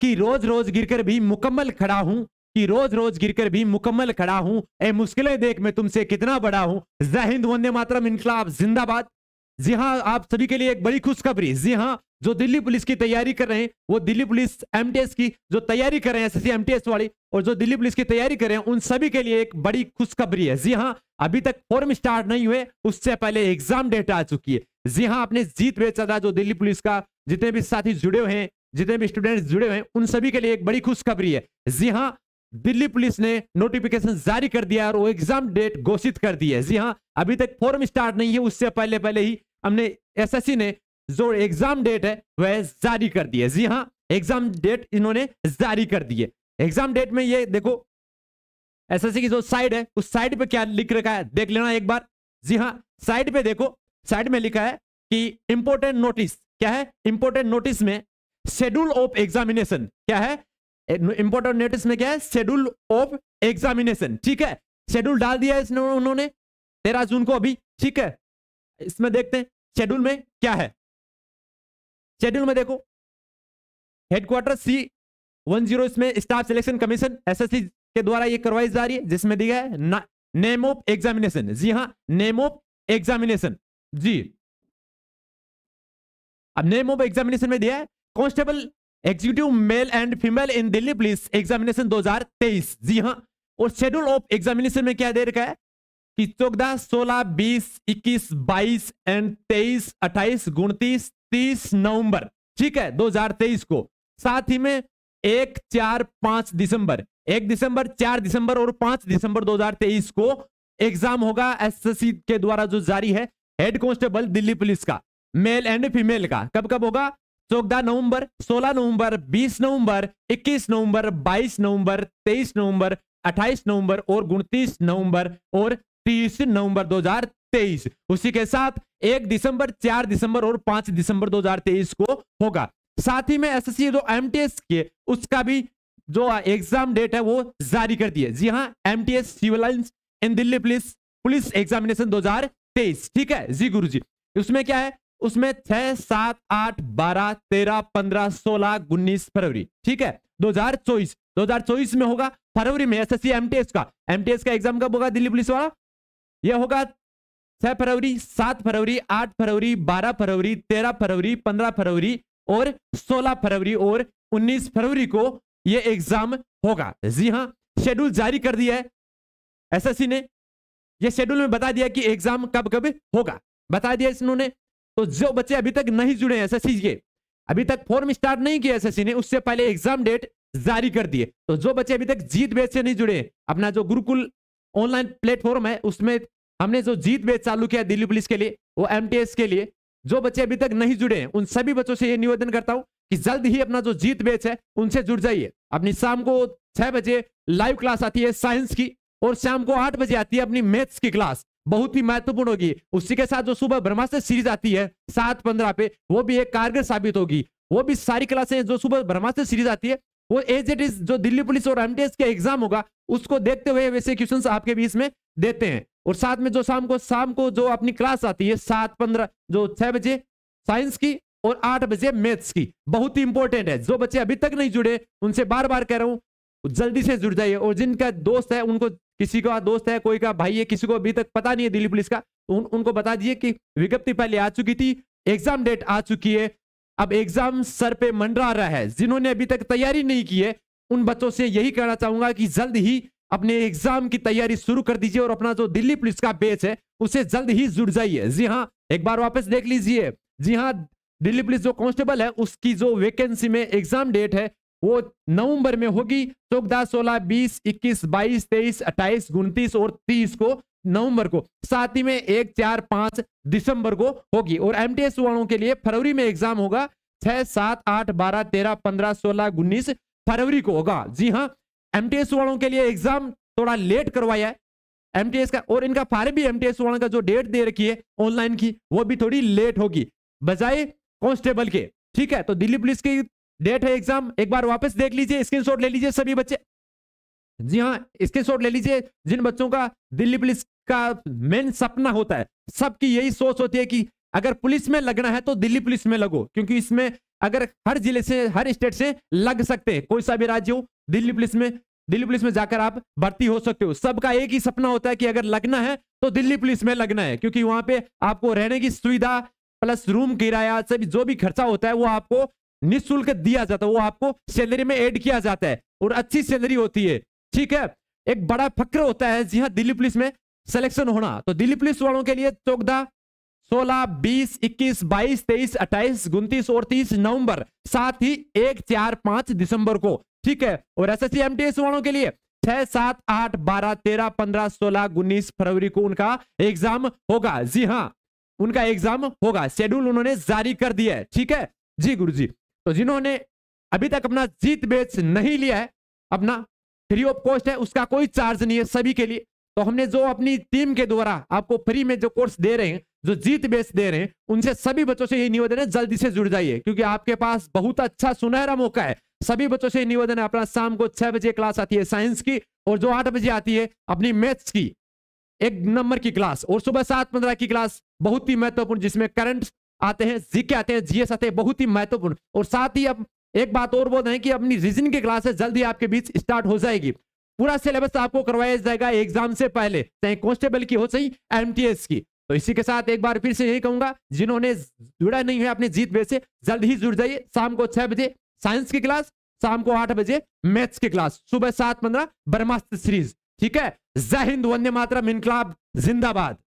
कि रोज रोज गिरकर भी मुकम्मल खड़ा हूं कि रोज रोज गिरकर भी मुकम्मल खड़ा हूं ए मुश्किलें देख मैं तुमसे कितना बड़ा हूं जय हिंद वंदे मातरम इनकलाब जिंदाबाद जी हाँ आप सभी के लिए एक बड़ी खुशखबरी जी हाँ जो दिल्ली पुलिस की तैयारी कर रहे हैं वो दिल्ली पुलिस एमटीएस की जो तैयारी कर रहे हैं एसएससी एमटीएस वाली और जो दिल्ली पुलिस की तैयारी कर रहे हैं उन सभी के लिए एक बड़ी खुशखबरी है जी हाँ अभी तक फॉर्म स्टार्ट नहीं हुए उससे पहले एग्जाम डेट आ चुकी है जी हाँ आपने जीत बेचारा जो दिल्ली पुलिस का जितने भी साथी जुड़े हुए हैं जितने भी स्टूडेंट्स जुड़े हुए हैं उन सभी के लिए एक बड़ी खुशखबरी है जी हाँ दिल्ली पुलिस ने नोटिफिकेशन जारी कर दिया और वो एग्जाम डेट घोषित कर दी है जी हाँ अभी तक फॉर्म स्टार्ट नहीं है उससे पहले पहले ही हमने एसएससी ने जो एग्जाम डेट है वह जारी कर दी है जी हाँ एग्जाम डेट इन्होंने जारी कर दी है एग्जाम डेट में ये देखो एसएससी की जो साइड है उस साइड पे क्या लिख रखा है देख लेना एक बार जी हाँ साइड पे देखो साइड में लिखा है कि इंपोर्टेंट नोटिस क्या है इंपोर्टेंट नोटिस में शेड्यूल ऑफ एग्जामिनेशन क्या है इंपोर्टेंट नोटिस में क्या है शेड्यूल ऑफ एग्जामिनेशन ठीक है शेड्यूल डाल दिया इसने उन्होंने तेरह जून को अभी ठीक है इसमें देखते हैं शेड्यूल में क्या है शेड्यूल में देखो हेडक्वार्टर सी वन जीरो इसमें स्टाफ सिलेक्शन कमीशन एसएससी के द्वारा ये करवाई जा रही है जिसमें दिया है नेम ऑफ एग्जामिनेशन जी हाँ नेम ऑफ एग्जामिनेशन जी अब नेम ऑफ एग्जामिनेशन में दिया है constable executive male and female in Delhi police examination 2023 जी हाँ और शेड्यूल ऑफ एग्जामिनेशन में क्या दे रखा है कि चौदह सोलह बीस इक्कीस बाईस एंड तेईस अट्ठाईस उनतीस तीस नवंबर ठीक है 2023 को साथ ही में एक चार पांच दिसंबर एक दिसंबर चार दिसंबर और पांच दिसंबर 2023 को एग्जाम होगा एसएससी के द्वारा जो जारी है हेड कांस्टेबल दिल्ली पुलिस का मेल एंड फीमेल का कब कब होगा चौदह नवंबर 16 नवंबर 20 नवंबर 21 नवंबर 22 नवंबर 23 नवंबर 28 नवंबर और उनतीस नवंबर और 30 नवंबर 2023 उसी के साथ 1 दिसंबर 4 दिसंबर और 5 दिसंबर 2023 को होगा साथ ही में एसएससी जो एमटीएस के उसका भी जो एग्जाम डेट है वो जारी कर दिए जी हाँ MTS civil lines in Delhi police police examination दो ठीक है जी गुरु जी उसमें क्या है उसमें छह सात आठ बारह तेरह पंद्रह सोलह उन्नीस फरवरी ठीक है दो हजार चौबीस दो हजार चौबीस में होगा फरवरी में एसएससी एमटीएस का एमटीएस का एग्जाम कब होगा दिल्ली पुलिस वाला यह होगा छह फरवरी सात फरवरी आठ फरवरी बारह फरवरी तेरह फरवरी पंद्रह फरवरी और सोलह फरवरी और उन्नीस फरवरी को यह एग्जाम होगा जी हाँ शेड्यूल जारी कर दिया है एसएससी ने यह शेड्यूल में बता दिया कि एग्जाम कब कब होगा बता दिया इसने तो जो बच्चे अभी तक नहीं जुड़े एस के अभी तक फॉर्म स्टार्ट नहीं किया एस ने उससे पहले एग्जाम डेट जारी कर दिए तो जो बच्चे अभी तक जीत बेच से नहीं जुड़े अपना जो गुरुकुल ऑनलाइन प्लेटफॉर्म है उसमें हमने जो जीत बेच चालू किया दिल्ली पुलिस के लिए वो एस के लिए जो बच्चे अभी तक नहीं जुड़े हैं उन सभी बच्चों से ये निवेदन करता हूं कि जल्द ही अपना जो जीत बेच है उनसे जुड़ जाइए अपनी शाम को छह बजे लाइव क्लास आती है साइंस की और शाम को आठ बजे आती है अपनी मैथ्स की क्लास बहुत ही महत्वपूर्ण होगी उसी के साथ जो सुबह ब्रह्मास्त्र सीरीज आती है सात पंद्रह पे वो भी एक कारगर साबित होगी वो भी सारी क्लासें जो सुबह ब्रह्मास्त्र सीरीज आती है वो एज इट इज जो दिल्ली पुलिस और एमटीएस के एग्जाम होगा उसको देखते हुए वैसे क्वेश्चन आपके बीच में देते हैं और साथ में जो शाम को शाम को जो अपनी क्लास आती है सात पंद्रह जो छह बजे साइंस की और आठ बजे मैथ्स की बहुत ही इंपॉर्टेंट है जो बच्चे अभी तक नहीं जुड़े उनसे बार बार कह रहा हूं जल्दी से जुड़ जाइए और जिनका दोस्त है उनको किसी का दोस्त है कोई का भाई है किसी को अभी तक पता नहीं है दिल्ली पुलिस का तो उन, उनको बता दिए कि विज्ञप्ति पहले आ चुकी थी एग्जाम डेट आ चुकी है अब एग्जाम सर पे मंडरा रहा है जिन्होंने अभी तक तैयारी नहीं की है उन बच्चों से यही कहना चाहूंगा कि जल्द ही अपने एग्जाम की तैयारी शुरू कर दीजिए और अपना जो दिल्ली पुलिस का बेच है उसे जल्द ही जुड़ जाइए जी हाँ एक बार वापस देख लीजिए जी हाँ दिल्ली पुलिस जो कांस्टेबल है उसकी जो वैकेंसी में एग्जाम डेट है वो नवंबर में होगी चौदह सोलह बीस इक्कीस बाईस तेईस अट्ठाईस उनतीस और तीस को नवंबर को साथ ही में एक चार पांच दिसंबर को होगी और एमटीएस वालों के लिए फरवरी में एग्जाम होगा छह सात आठ बारह तेरह पंद्रह सोलह उन्नीस फरवरी को होगा जी हाँ एमटीएस वालों के लिए एग्जाम थोड़ा लेट करवाया है एमटीएस का और इनका फार्म भी एमटीएस वालों का जो डेट दे रखी है ऑनलाइन की वो भी थोड़ी लेट होगी बजाय कॉन्स्टेबल के ठीक है तो दिल्ली पुलिस की डेट है एग्जाम एक बार वापस देख लीजिए स्क्रीनशॉट ले लीजिए सभी बच्चे जी हाँ स्क्रीनशॉट ले लीजिए जिन बच्चों का दिल्ली पुलिस का मेन सपना होता है सबकी यही सोच होती है कि अगर पुलिस में लगना है तो दिल्ली पुलिस में लगो क्योंकि इसमें अगर हर जिले से हर स्टेट से लग सकते हैं कोई सा भी राज्य हो दिल्ली पुलिस में दिल्ली पुलिस में जाकर आप भर्ती हो सकते हो सबका एक ही सपना होता है कि अगर लगना है तो दिल्ली पुलिस में लगना है क्योंकि वहां पे आपको रहने की सुविधा प्लस रूम किराया सभी जो भी खर्चा होता है वो आपको निःशुल्क दिया जाता है वो आपको सैलरी में एड किया जाता है और अच्छी सैलरी होती है ठीक है एक बड़ा फक्र होता है जी हाँ दिल्ली पुलिस में सिलेक्शन होना तो दिल्ली पुलिस वालों के लिए चौकदा सोलह बीस इक्कीस बाईस तेईस अट्ठाईस उन्तीस और तीस नवंबर साथ ही एक चार पांच दिसंबर को ठीक है और S S C M T S वालों के लिए छह सात आठ बारह तेरह पंद्रह सोलह उन्नीस फरवरी को उनका एग्जाम होगा जी हाँ उनका एग्जाम होगा शेड्यूल उन्होंने जारी कर दिया है ठीक है जी गुरु जी तो जिन्होंने अभी तक अपना जीत बेच नहीं लिया है अपना फ्री ऑफ कॉस्ट है उसका कोई चार्ज नहीं है सभी के लिए तो हमने जो अपनी टीम के द्वारा आपको फ्री में जो कोर्स दे रहे हैं जो जीत बेच दे रहे हैं उनसे सभी बच्चों से यही निवेदन है जल्दी से जुड़ जाइए क्योंकि आपके पास बहुत अच्छा सुनहरा मौका है सभी बच्चों से निवेदन है अपना शाम को छह बजे क्लास आती है साइंस की और जो आठ बजे आती है अपनी मैथ्स की एक नंबर की क्लास और सुबह सात पंद्रह की क्लास बहुत ही महत्वपूर्ण जिसमें करंट आते हैं जी के आते हैं जीएस आते हैं बहुत ही महत्वपूर्ण और साथ ही अब एक बात और बोल रहे हैं कि अपनी रीजनिंग की क्लासेस जल्दी आपके बीच स्टार्ट हो जाएगी पूरा सिलेबस आपको करवाया जाएगा एग्जाम से पहले चाहे कॉन्स्टेबल की हो सही एम की तो इसी के साथ एक बार फिर से यही कहूंगा जिन्होंने जुड़ा नहीं है अपने जीत वैसे से जल्द ही जुड़ जाइए शाम को छह बजे साइंस की क्लास शाम को आठ बजे मैथ्स की क्लास सुबह सात पंद्रह ब्रह्मास्त्र सीरीज ठीक है जय हिंद वंदे मातरम इनकलाब जिंदाबाद